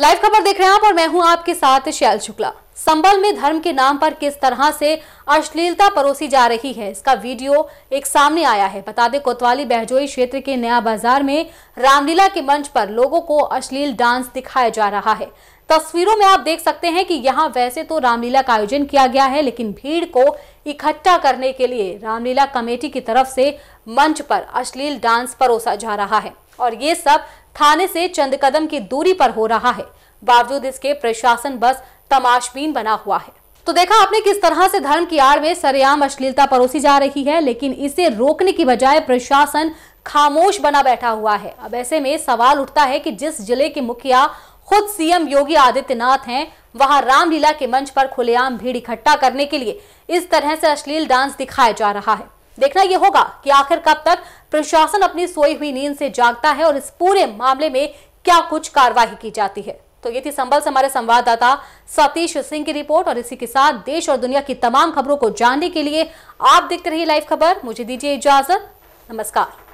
live खबर देख रहे हैं आप और मैं हूं आपके साथ शैल शुक्ला संबल में धर्म के नाम पर किस तरह से अश्लीलता परोसी जा रही है इसका वीडियो एक सामने आया है बता दें कोतवाली बहजोई क्षेत्र के नया बाजार में रामलीला के मंच पर लोगों को अश्लील डांस दिखाया जा रहा है तस्वीरों में आप देख सकते हैं कि यहाँ वैसे तो रामलीला का आयोजन किया गया है लेकिन भीड़ को इकट्ठा करने के लिए रामलीला कमेटी की तरफ से मंच पर अश्लील डांस परोसा जा रहा है और ये सब थाने से चंद कदम की दूरी पर हो रहा है बावजूद इसके प्रशासन बस तमाशबीन बना हुआ है तो देखा आपने किस तरह से धर्म की आड़ में सरेआम अश्लीलता परोसी जा रही है लेकिन इसे रोकने की बजाय प्रशासन खामोश बना बैठा हुआ है अब ऐसे में सवाल उठता है कि जिस जिले के मुखिया खुद सीएम योगी आदित्यनाथ हैं वहां रामलीला के मंच पर खुलेआम भीड़ इकट्ठा करने के लिए इस तरह से अश्लील डांस दिखाया जा रहा है देखना यह होगा कि आखिर कब तक प्रशासन अपनी सोई हुई नींद से जागता है और इस पूरे मामले में क्या कुछ कार्रवाई की जाती है तो ये थी संबल से हमारे संवाददाता सतीश सिंह की रिपोर्ट और इसी के साथ देश और दुनिया की तमाम खबरों को जानने के लिए आप देखते रहिए लाइव खबर मुझे दीजिए इजाजत नमस्कार